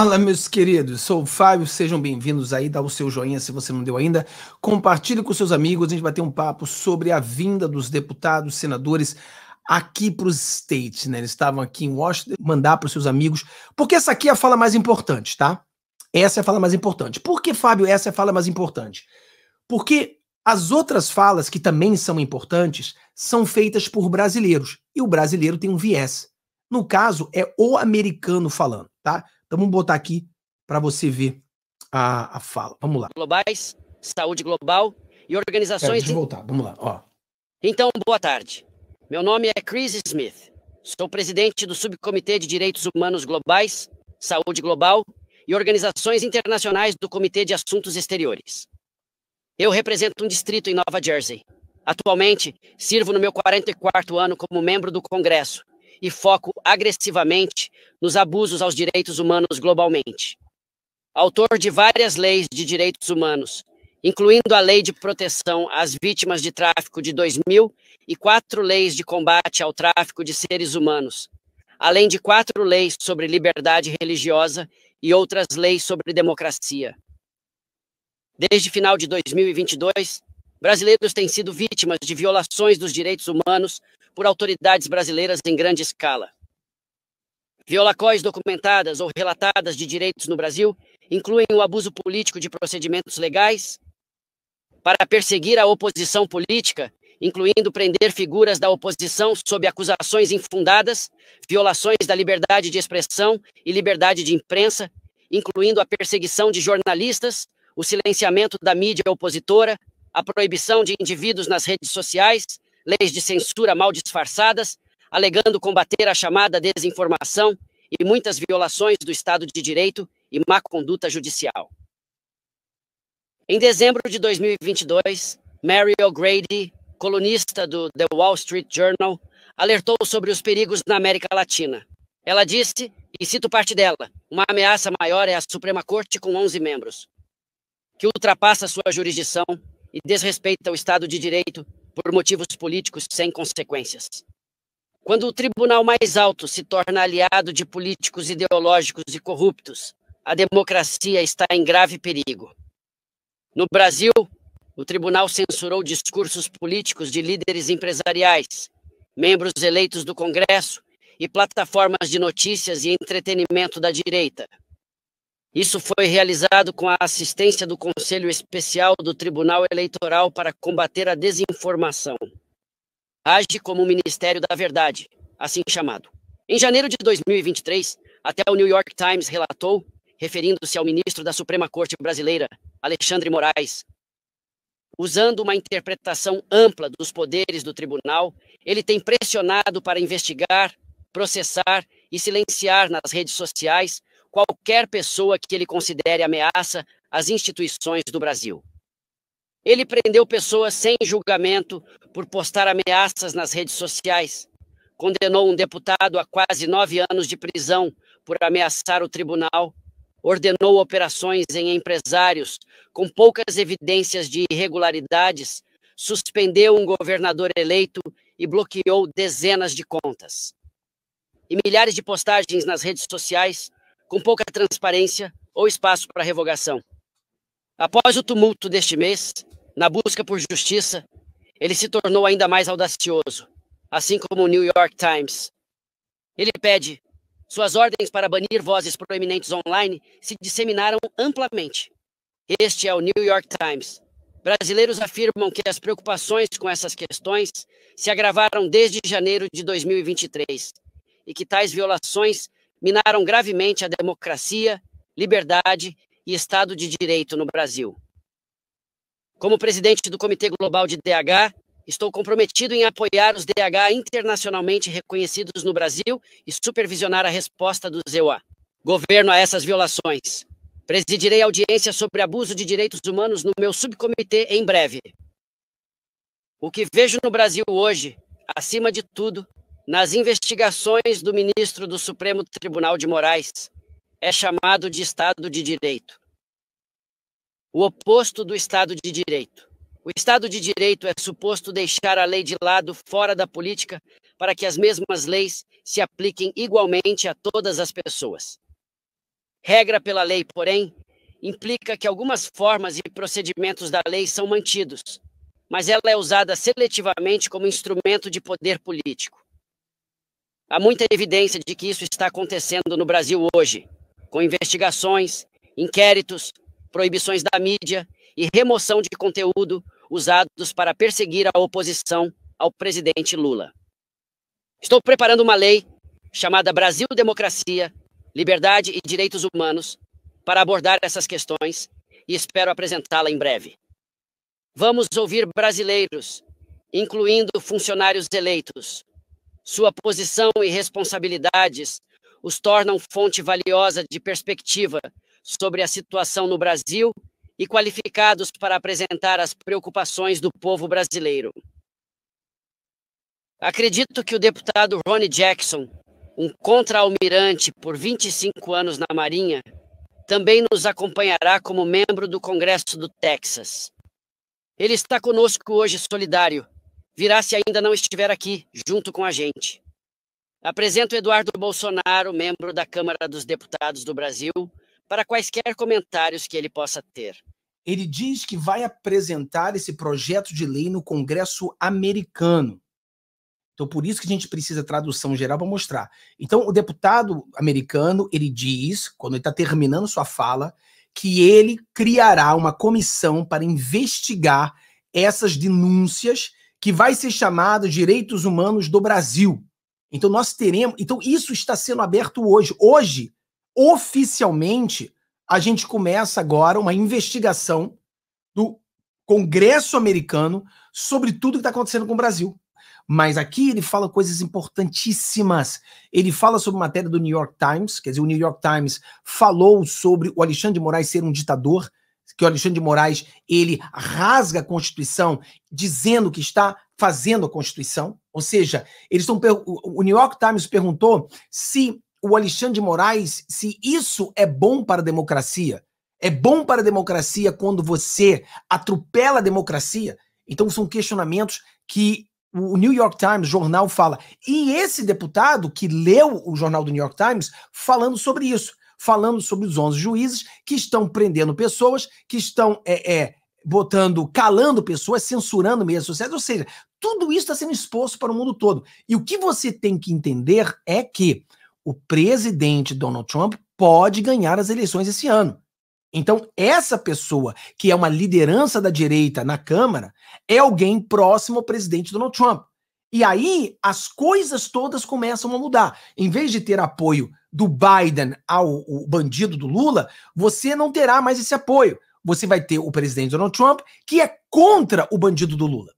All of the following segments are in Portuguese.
Fala, meus queridos. Sou o Fábio. Sejam bem-vindos aí. Dá o seu joinha se você não deu ainda. Compartilhe com seus amigos. A gente vai ter um papo sobre a vinda dos deputados, senadores aqui para os States, né? Eles estavam aqui em Washington. Mandar para os seus amigos, porque essa aqui é a fala mais importante, tá? Essa é a fala mais importante. Por que, Fábio, essa é a fala mais importante? Porque as outras falas, que também são importantes, são feitas por brasileiros. E o brasileiro tem um viés. No caso, é o americano falando, tá? Então vamos botar aqui para você ver a, a fala. Vamos lá. Globais, saúde global e organizações. É, deixa eu voltar, vamos lá. Ó. Então, boa tarde. Meu nome é Chris Smith. Sou presidente do Subcomitê de Direitos Humanos Globais, Saúde Global e Organizações Internacionais do Comitê de Assuntos Exteriores. Eu represento um distrito em Nova Jersey. Atualmente, sirvo no meu 44º ano como membro do Congresso e foco agressivamente nos abusos aos direitos humanos globalmente. Autor de várias leis de direitos humanos, incluindo a Lei de Proteção às Vítimas de Tráfico de 2000 e quatro leis de combate ao tráfico de seres humanos, além de quatro leis sobre liberdade religiosa e outras leis sobre democracia. Desde final de 2022, brasileiros têm sido vítimas de violações dos direitos humanos por autoridades brasileiras em grande escala. Violações documentadas ou relatadas de direitos no Brasil incluem o abuso político de procedimentos legais para perseguir a oposição política, incluindo prender figuras da oposição sob acusações infundadas, violações da liberdade de expressão e liberdade de imprensa, incluindo a perseguição de jornalistas, o silenciamento da mídia opositora, a proibição de indivíduos nas redes sociais leis de censura mal disfarçadas, alegando combater a chamada desinformação e muitas violações do Estado de Direito e má conduta judicial. Em dezembro de 2022, Mary O'Grady, colunista do The Wall Street Journal, alertou sobre os perigos na América Latina. Ela disse, e cito parte dela, uma ameaça maior é a Suprema Corte com 11 membros, que ultrapassa sua jurisdição e desrespeita o Estado de Direito por motivos políticos sem consequências. Quando o tribunal mais alto se torna aliado de políticos ideológicos e corruptos, a democracia está em grave perigo. No Brasil, o tribunal censurou discursos políticos de líderes empresariais, membros eleitos do Congresso e plataformas de notícias e entretenimento da direita. Isso foi realizado com a assistência do Conselho Especial do Tribunal Eleitoral para combater a desinformação. Age como o Ministério da Verdade, assim chamado. Em janeiro de 2023, até o New York Times relatou, referindo-se ao ministro da Suprema Corte Brasileira, Alexandre Moraes, usando uma interpretação ampla dos poderes do tribunal, ele tem pressionado para investigar, processar e silenciar nas redes sociais qualquer pessoa que ele considere ameaça às instituições do Brasil. Ele prendeu pessoas sem julgamento por postar ameaças nas redes sociais. Condenou um deputado a quase nove anos de prisão por ameaçar o tribunal. Ordenou operações em empresários com poucas evidências de irregularidades. Suspendeu um governador eleito e bloqueou dezenas de contas. E milhares de postagens nas redes sociais com pouca transparência ou espaço para revogação. Após o tumulto deste mês, na busca por justiça, ele se tornou ainda mais audacioso, assim como o New York Times. Ele pede: suas ordens para banir vozes proeminentes online se disseminaram amplamente. Este é o New York Times. Brasileiros afirmam que as preocupações com essas questões se agravaram desde janeiro de 2023 e que tais violações minaram gravemente a democracia, liberdade e Estado de Direito no Brasil. Como presidente do Comitê Global de DH, estou comprometido em apoiar os DH internacionalmente reconhecidos no Brasil e supervisionar a resposta do ZEUA, governo a essas violações. Presidirei audiência sobre abuso de direitos humanos no meu subcomitê em breve. O que vejo no Brasil hoje, acima de tudo, nas investigações do ministro do Supremo Tribunal de Moraes, é chamado de Estado de Direito. O oposto do Estado de Direito. O Estado de Direito é suposto deixar a lei de lado fora da política para que as mesmas leis se apliquem igualmente a todas as pessoas. Regra pela lei, porém, implica que algumas formas e procedimentos da lei são mantidos, mas ela é usada seletivamente como instrumento de poder político. Há muita evidência de que isso está acontecendo no Brasil hoje, com investigações, inquéritos, proibições da mídia e remoção de conteúdo usados para perseguir a oposição ao presidente Lula. Estou preparando uma lei chamada Brasil Democracia, Liberdade e Direitos Humanos para abordar essas questões e espero apresentá-la em breve. Vamos ouvir brasileiros, incluindo funcionários eleitos, sua posição e responsabilidades os tornam fonte valiosa de perspectiva sobre a situação no Brasil e qualificados para apresentar as preocupações do povo brasileiro. Acredito que o deputado Ronnie Jackson, um contra-almirante por 25 anos na Marinha, também nos acompanhará como membro do Congresso do Texas. Ele está conosco hoje solidário virá se ainda não estiver aqui, junto com a gente. Apresento Eduardo Bolsonaro, membro da Câmara dos Deputados do Brasil, para quaisquer comentários que ele possa ter. Ele diz que vai apresentar esse projeto de lei no Congresso americano. Então, por isso que a gente precisa tradução geral para mostrar. Então, o deputado americano, ele diz, quando ele está terminando sua fala, que ele criará uma comissão para investigar essas denúncias que vai ser chamado Direitos Humanos do Brasil. Então nós teremos, então isso está sendo aberto hoje. Hoje, oficialmente, a gente começa agora uma investigação do Congresso americano sobre tudo que está acontecendo com o Brasil. Mas aqui ele fala coisas importantíssimas. Ele fala sobre matéria do New York Times, quer dizer, o New York Times falou sobre o Alexandre de Moraes ser um ditador, que o Alexandre de Moraes ele rasga a Constituição dizendo que está fazendo a Constituição, ou seja, eles estão o New York Times perguntou se o Alexandre de Moraes se isso é bom para a democracia. É bom para a democracia quando você atropela a democracia? Então são questionamentos que o New York Times, jornal, fala. E esse deputado que leu o jornal do New York Times falando sobre isso falando sobre os 11 juízes que estão prendendo pessoas, que estão é, é, botando, calando pessoas, censurando meias sociais, ou seja, tudo isso está sendo exposto para o mundo todo. E o que você tem que entender é que o presidente Donald Trump pode ganhar as eleições esse ano. Então, essa pessoa, que é uma liderança da direita na Câmara, é alguém próximo ao presidente Donald Trump. E aí as coisas todas começam a mudar. Em vez de ter apoio do Biden ao, bandido do Lula, você não terá mais esse apoio. Você vai ter o presidente Donald Trump, que é contra o bandido do Lula.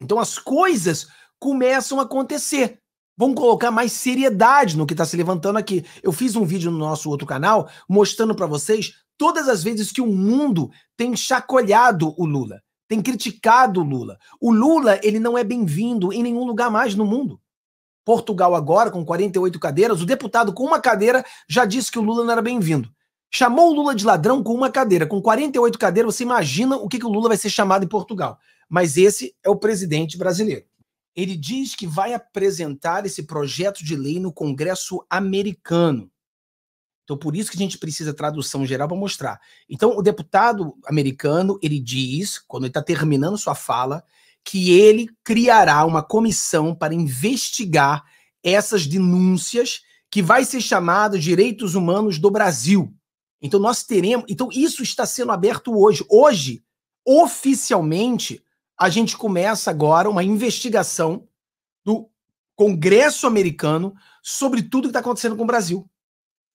Então as coisas começam a acontecer. Vamos colocar mais seriedade no que está se levantando aqui. Eu fiz um vídeo no nosso outro canal mostrando para vocês todas as vezes que o mundo tem chacoalhado o Lula tem criticado o Lula. O Lula, ele não é bem-vindo em nenhum lugar mais no mundo. Portugal agora, com 48 cadeiras, o deputado com uma cadeira já disse que o Lula não era bem-vindo. Chamou o Lula de ladrão com uma cadeira. Com 48 cadeiras, você imagina o que, que o Lula vai ser chamado em Portugal. Mas esse é o presidente brasileiro. Ele diz que vai apresentar esse projeto de lei no Congresso americano. Então, por isso que a gente precisa tradução geral para mostrar. Então, o deputado americano, ele diz, quando ele está terminando sua fala, que ele criará uma comissão para investigar essas denúncias que vai ser chamada Direitos Humanos do Brasil. Então, nós teremos. Então, isso está sendo aberto hoje. Hoje, oficialmente, a gente começa agora uma investigação do Congresso americano sobre tudo que está acontecendo com o Brasil.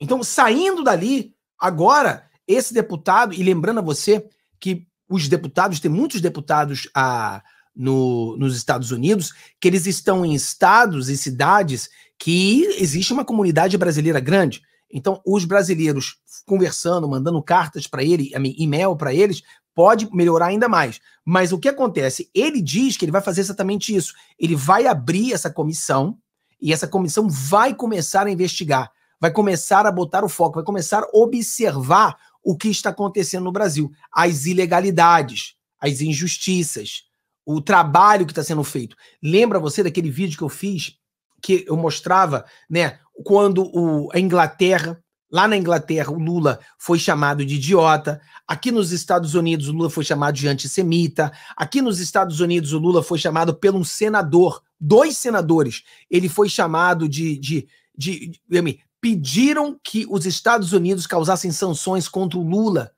Então, saindo dali, agora, esse deputado, e lembrando a você que os deputados, tem muitos deputados a, ah, no, nos Estados Unidos, que eles estão em estados e cidades que existe uma comunidade brasileira grande. Então, os brasileiros conversando, mandando cartas para ele, e-mail para eles, pode melhorar ainda mais. Mas o que acontece? Ele diz que ele vai fazer exatamente isso. Ele vai abrir essa comissão e essa comissão vai começar a investigar vai começar a botar o foco, vai começar a observar o que está acontecendo no Brasil, as ilegalidades, as injustiças, o trabalho que está sendo feito. Lembra você daquele vídeo que eu fiz que eu mostrava, né, quando o, a Inglaterra, lá na Inglaterra, o Lula foi chamado de idiota, aqui nos Estados Unidos o Lula foi chamado de antissemita, aqui nos Estados Unidos o Lula foi chamado pelo um senador, dois senadores, ele foi chamado de, de, de, de pediram que os Estados Unidos causassem sanções contra o Lula.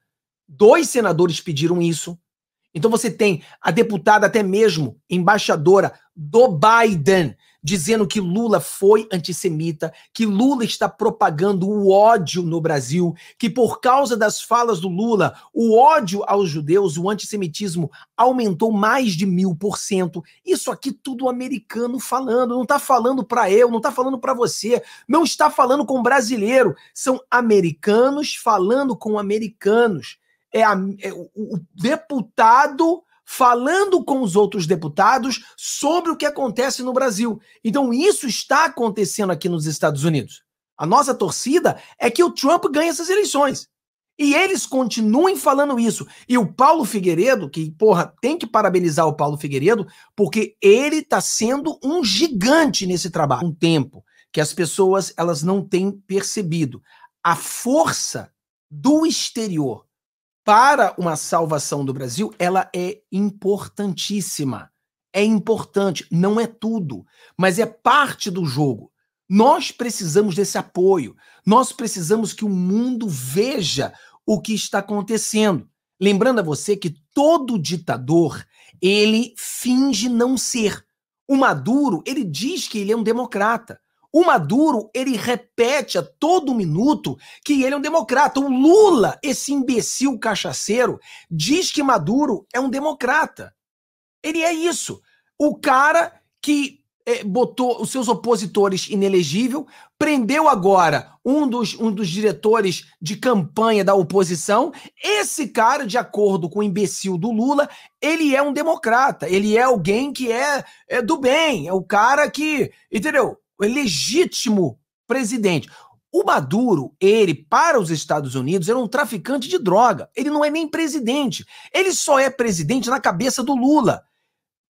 Dois senadores pediram isso. Então você tem a deputada, até mesmo embaixadora do Biden, dizendo que Lula foi antissemita, que Lula está propagando o ódio no Brasil, que por causa das falas do Lula, o ódio aos judeus, o antissemitismo aumentou mais de mil por cento. Isso aqui tudo americano falando, não está falando para eu, não está falando para você, não está falando com brasileiro, são americanos falando com americanos. É, a, é o, o deputado falando com os outros deputados sobre o que acontece no Brasil. Então, isso está acontecendo aqui nos Estados Unidos. A nossa torcida é que o Trump ganhe essas eleições. E eles continuem falando isso. E o Paulo Figueiredo, que, porra, tem que parabenizar o Paulo Figueiredo, porque ele está sendo um gigante nesse trabalho. Um tempo que as pessoas elas não têm percebido a força do exterior para uma salvação do Brasil, ela é importantíssima. É importante, não é tudo, mas é parte do jogo. Nós precisamos desse apoio. Nós precisamos que o mundo veja o que está acontecendo. Lembrando a você que todo ditador, ele finge não ser. O Maduro, ele diz que ele é um democrata. O Maduro, ele repete a todo minuto que ele é um democrata. O Lula, esse imbecil cachaceiro, diz que Maduro é um democrata. Ele é isso. O cara que é, botou os seus opositores inelegível, prendeu agora um dos, um dos diretores de campanha da oposição. Esse cara, de acordo com o imbecil do Lula, ele é um democrata, ele é alguém que é, é do bem, é o cara que, entendeu? É legítimo presidente. O Maduro, ele, para os Estados Unidos, era é um traficante de droga. Ele não é nem presidente. Ele só é presidente na cabeça do Lula.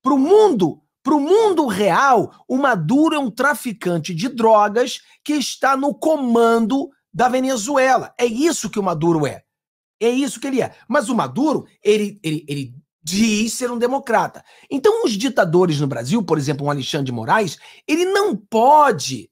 Para o mundo, para o mundo real, o Maduro é um traficante de drogas que está no comando da Venezuela. É isso que o Maduro é. É isso que ele é. Mas o Maduro, ele, ele, ele de ser um democrata. Então, os ditadores no Brasil, por exemplo, um Alexandre de Moraes, ele não pode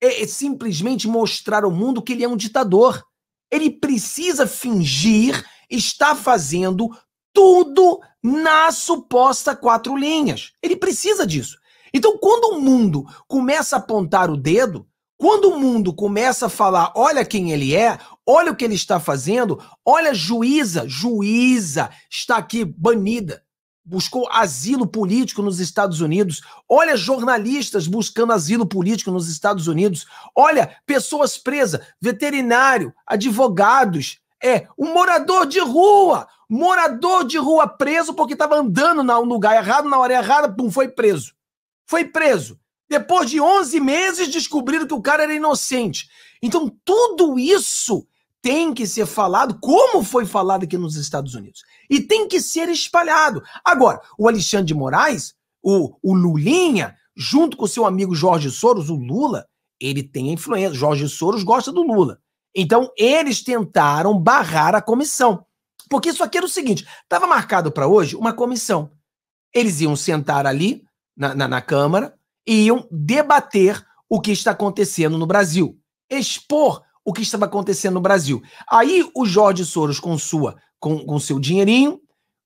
é, é, simplesmente mostrar ao mundo que ele é um ditador. Ele precisa fingir estar fazendo tudo na suposta quatro linhas. Ele precisa disso. Então, quando o mundo começa a apontar o dedo, quando o mundo começa a falar, olha quem ele é, olha o que ele está fazendo, olha juíza, juíza está aqui banida, buscou asilo político nos Estados Unidos, olha jornalistas buscando asilo político nos Estados Unidos, olha pessoas presas, veterinário, advogados, é um morador de rua, morador de rua preso porque estava andando no lugar errado, na hora errada, pum, foi preso. Foi preso. Depois de 11 meses, descobriram que o cara era inocente. Então, tudo isso tem que ser falado, como foi falado aqui nos Estados Unidos. E tem que ser espalhado. Agora, o Alexandre de Moraes, o, o Lulinha, junto com o seu amigo Jorge Soros, o Lula, ele tem influência. Jorge Soros gosta do Lula. Então, eles tentaram barrar a comissão. Porque isso aqui era o seguinte: estava marcado para hoje uma comissão. Eles iam sentar ali na, na, na Câmara, iam debater o que está acontecendo no Brasil, expor o que estava acontecendo no Brasil. Aí o Jorge Soros, com sua, com, com seu dinheirinho,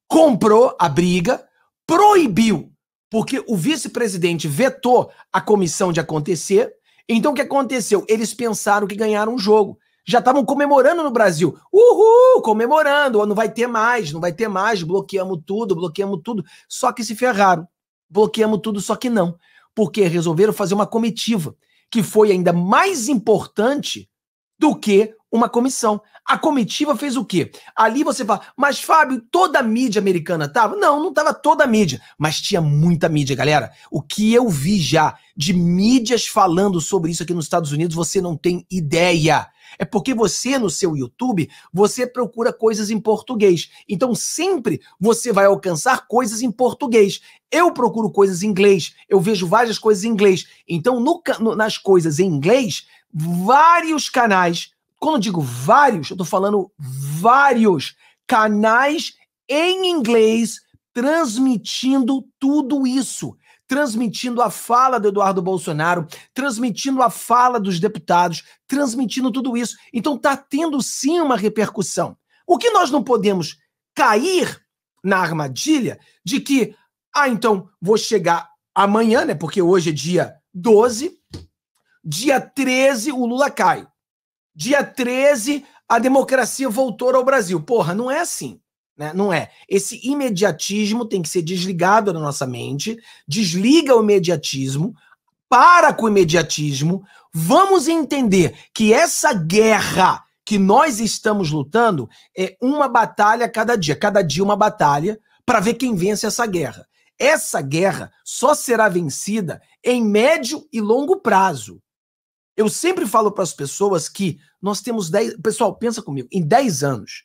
comprou a briga, proibiu, porque o vice-presidente vetou a comissão de acontecer. Então o que aconteceu? Eles pensaram que ganharam um jogo. Já estavam comemorando no Brasil. Uhul, comemorando. Não vai ter mais, não vai ter mais. Bloqueamos tudo, bloqueamos tudo. Só que se ferraram. Bloqueamos tudo, só que não porque resolveram fazer uma comitiva, que foi ainda mais importante do que uma comissão. A comitiva fez o quê? Ali você fala, mas Fábio, toda a mídia americana estava? Não, não estava toda a mídia, mas tinha muita mídia, galera. O que eu vi já de mídias falando sobre isso aqui nos Estados Unidos, você não tem ideia. É porque você, no seu YouTube, você procura coisas em português. Então, sempre você vai alcançar coisas em português. Eu procuro coisas em inglês, eu vejo várias coisas em inglês. Então, no, no, nas coisas em inglês, vários canais quando eu digo vários, eu estou falando vários canais em inglês transmitindo tudo isso. Transmitindo a fala do Eduardo Bolsonaro, transmitindo a fala dos deputados, transmitindo tudo isso. Então está tendo sim uma repercussão. O que nós não podemos cair na armadilha de que, ah, então vou chegar amanhã, né? Porque hoje é dia 12, dia 13 o Lula cai dia 13 a democracia voltou ao Brasil. Porra, não é assim. Né? Não é. Esse imediatismo tem que ser desligado da nossa mente. Desliga o imediatismo, para com o imediatismo. Vamos entender que essa guerra que nós estamos lutando é uma batalha a cada dia, cada dia uma batalha para ver quem vence essa guerra. Essa guerra só será vencida em médio e longo prazo. Eu sempre falo para as pessoas que nós temos 10. Pessoal, pensa comigo, em 10 anos.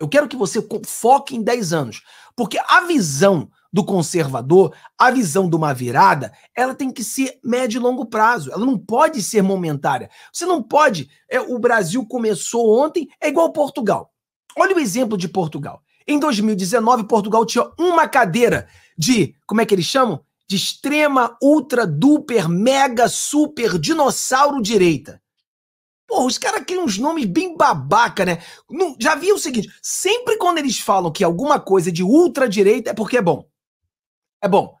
Eu quero que você foque em 10 anos. Porque a visão do conservador, a visão de uma virada, ela tem que ser médio e longo prazo. Ela não pode ser momentária. Você não pode. É, o Brasil começou ontem, é igual Portugal. Olha o exemplo de Portugal. Em 2019, Portugal tinha uma cadeira de. Como é que eles chamam? de extrema, ultra, duper, mega, super, dinossauro direita. Porra, os caras criam uns nomes bem babaca, né? Não, já vi o seguinte: sempre quando eles falam que alguma coisa é de ultra-direita é porque é bom. É bom.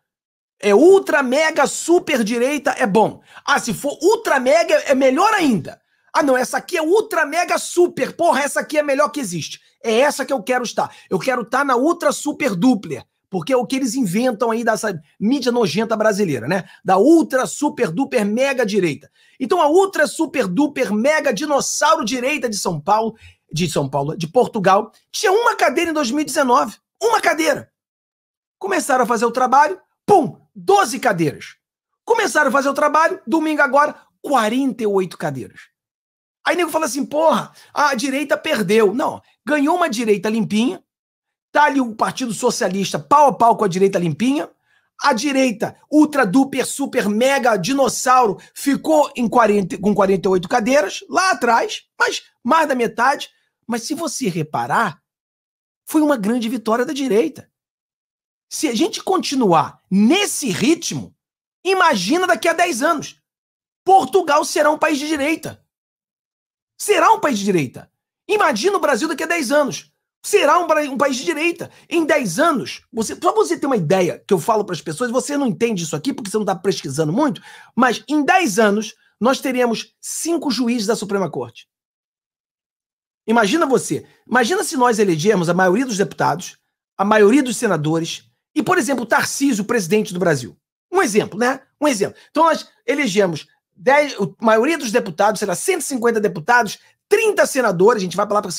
É ultra, mega, super direita, é bom. Ah, se for ultra, mega, é melhor ainda. Ah, não, essa aqui é ultra, mega, super. Porra, essa aqui é a melhor que existe. É essa que eu quero estar. Eu quero estar na ultra, super, dupler. Porque é o que eles inventam aí dessa mídia nojenta brasileira, né? Da ultra, super, duper, mega direita. Então a ultra, super, duper, mega dinossauro direita de São Paulo, de São Paulo, de Portugal, tinha uma cadeira em 2019. Uma cadeira. Começaram a fazer o trabalho, pum, 12 cadeiras. Começaram a fazer o trabalho, domingo agora, 48 cadeiras. Aí nego fala assim, porra, a direita perdeu. Não, ganhou uma direita limpinha, Tá ali o Partido Socialista pau a pau com a direita limpinha. A direita, ultra, duper, super, mega, dinossauro, ficou em 40, com 48 cadeiras lá atrás, mas mais da metade. Mas se você reparar, foi uma grande vitória da direita. Se a gente continuar nesse ritmo, imagina daqui a 10 anos. Portugal será um país de direita. Será um país de direita. Imagina o Brasil daqui a 10 anos será um, um, país de direita. Em 10 anos, você, só você ter uma ideia que eu falo para as pessoas, você não entende isso aqui porque você não está pesquisando muito, mas em 10 anos nós teríamos cinco juízes da Suprema Corte. Imagina você, imagina se nós elegermos a maioria dos deputados, a maioria dos senadores e, por exemplo, Tarcísio, presidente do Brasil. Um exemplo, né? Um exemplo. Então nós elegemos 10, a maioria dos deputados, será 150 deputados, 30 senadores, a gente vai para lá para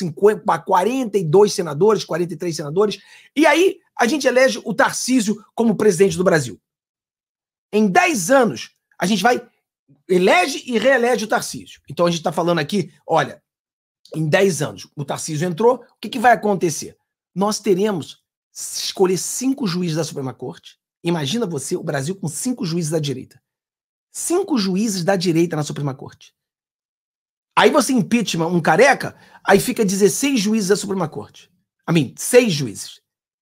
para 42 senadores, 43 senadores, e aí a gente elege o Tarcísio como presidente do Brasil. Em 10 anos, a gente vai elege e reelege o Tarcísio. Então a gente está falando aqui, olha, em 10 anos o Tarcísio entrou, o que, que vai acontecer? Nós teremos escolher cinco juízes da Suprema Corte. Imagina você, o Brasil com cinco juízes da direita. Cinco juízes da direita na Suprema Corte. Aí você impeachment um careca, aí fica 16 juízes da Suprema Corte. A I mim, mean, seis juízes.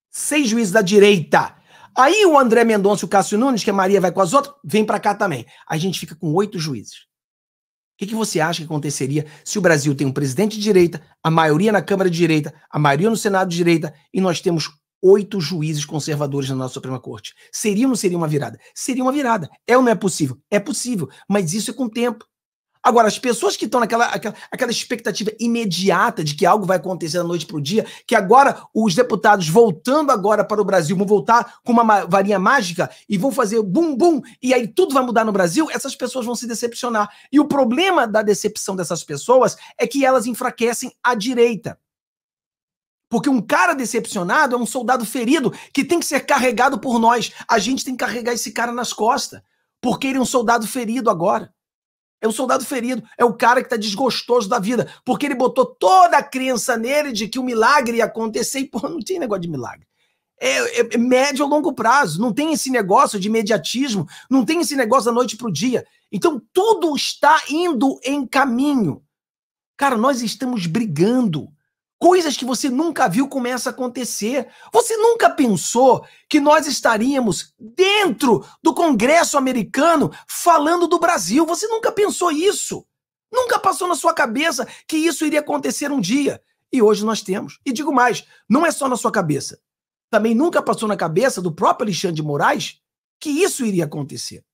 Seis juízes da direita. Aí o André Mendonça e o Cássio Nunes, que a Maria vai com as outras, vem para cá também. A gente fica com oito juízes. O que, que, você acha que aconteceria se o Brasil tem um presidente de direita, a maioria na Câmara de direita, a maioria no Senado de direita e nós temos oito juízes conservadores na nossa Suprema Corte? Seria ou não seria uma virada? Seria uma virada. É ou não é possível? É possível, mas isso é com o tempo. Agora, as pessoas que estão naquela aquela, aquela expectativa imediata de que algo vai acontecer da noite para o dia, que agora os deputados voltando agora para o Brasil vão voltar com uma varinha mágica e vão fazer bum bum e aí tudo vai mudar no Brasil, essas pessoas vão se decepcionar. E o problema da decepção dessas pessoas é que elas enfraquecem a direita. Porque um cara decepcionado é um soldado ferido que tem que ser carregado por nós. A gente tem que carregar esse cara nas costas. Porque ele é um soldado ferido agora. É o soldado ferido, é o cara que está desgostoso da vida, porque ele botou toda a crença nele de que o milagre ia acontecer e, porra, não tem negócio de milagre. É, é, é médio a longo prazo, não tem esse negócio de imediatismo, não tem esse negócio da noite para o dia. Então tudo está indo em caminho. Cara, nós estamos brigando Coisas que você nunca viu começam a acontecer. Você nunca pensou que nós estaríamos dentro do Congresso americano falando do Brasil. Você nunca pensou isso. Nunca passou na sua cabeça que isso iria acontecer um dia. E hoje nós temos. E digo mais, não é só na sua cabeça. Também nunca passou na cabeça do próprio Alexandre de Moraes que isso iria acontecer.